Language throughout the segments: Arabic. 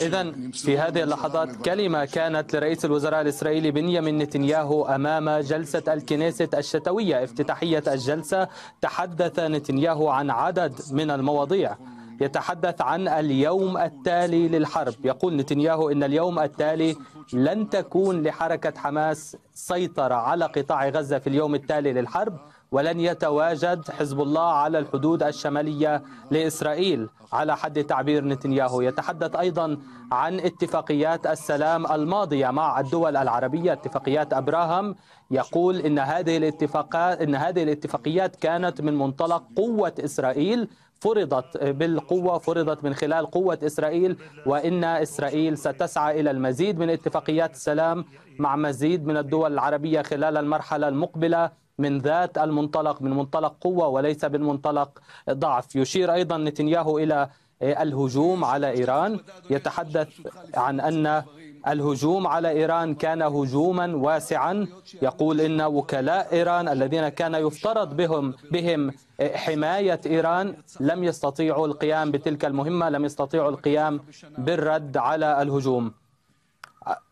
إذا في هذه اللحظات كلمة كانت لرئيس الوزراء الإسرائيلي بنيامين نتنياهو أمام جلسة الكنيسة الشتوية افتتاحية الجلسة تحدث نتنياهو عن عدد من المواضيع يتحدث عن اليوم التالي للحرب يقول نتنياهو إن اليوم التالي لن تكون لحركة حماس سيطرة على قطاع غزة في اليوم التالي للحرب ولن يتواجد حزب الله على الحدود الشمالية لإسرائيل على حد تعبير نتنياهو يتحدث أيضا عن اتفاقيات السلام الماضية مع الدول العربية اتفاقيات أبراهام يقول إن هذه الاتفاقات إن هذه الاتفاقيات كانت من منطلق قوة إسرائيل فرضت بالقوة فرضت من خلال قوة إسرائيل وإن إسرائيل ستسعى إلى المزيد من اتفاقيات السلام مع مزيد من الدول العربية خلال المرحلة المقبلة من ذات المنطلق من منطلق قوه وليس من منطلق ضعف يشير ايضا نتنياهو الى إيه، الهجوم على ايران يتحدث عن ان الهجوم على ايران كان هجوما واسعا يقول ان وكلاء ايران الذين كان يفترض بهم بهم إيه، حمايه ايران لم يستطيعوا القيام بتلك المهمه لم يستطيعوا القيام بالرد على الهجوم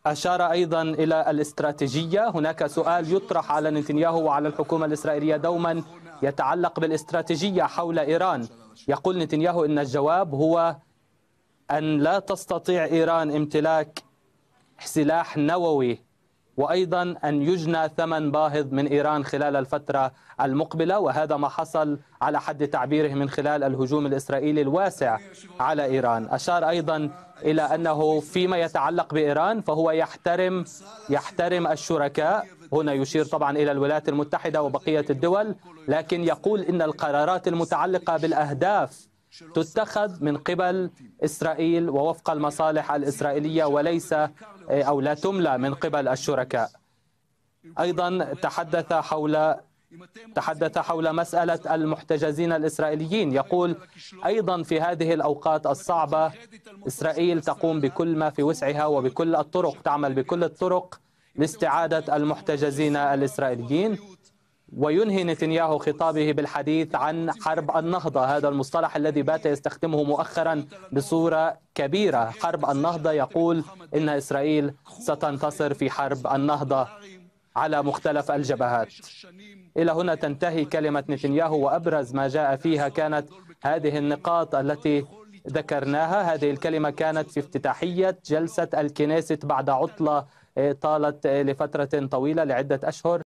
أشار أيضا إلى الاستراتيجية هناك سؤال يطرح على نتنياهو وعلى الحكومة الإسرائيلية دوما يتعلق بالاستراتيجية حول إيران يقول نتنياهو إن الجواب هو أن لا تستطيع إيران امتلاك سلاح نووي وأيضا أن يجنى ثمن باهظ من إيران خلال الفترة المقبلة وهذا ما حصل على حد تعبيره من خلال الهجوم الإسرائيلي الواسع على إيران أشار أيضا إلى أنه فيما يتعلق بإيران فهو يحترم يحترم الشركاء هنا يشير طبعا إلى الولايات المتحدة وبقية الدول لكن يقول إن القرارات المتعلقة بالأهداف تتخذ من قبل إسرائيل ووفق المصالح الإسرائيلية وليس آه، أو لا تملى من قبل الشركاء أيضا تحدث حول تحدث حول مسألة المحتجزين الإسرائيليين يقول أيضا في هذه الأوقات الصعبة إسرائيل تقوم بكل ما في وسعها وبكل الطرق تعمل بكل الطرق لاستعادة المحتجزين الإسرائيليين وينهي نتنياهو خطابه بالحديث عن حرب النهضة هذا المصطلح الذي بات يستخدمه مؤخرا بصورة كبيرة حرب النهضة يقول إن إسرائيل ستنتصر في حرب النهضة على مختلف الجبهات إلى هنا تنتهي كلمة نتنياهو وأبرز ما جاء فيها كانت هذه النقاط التي ذكرناها هذه الكلمة كانت في افتتاحية جلسة الكنيست بعد عطلة طالت لفترة طويلة لعدة أشهر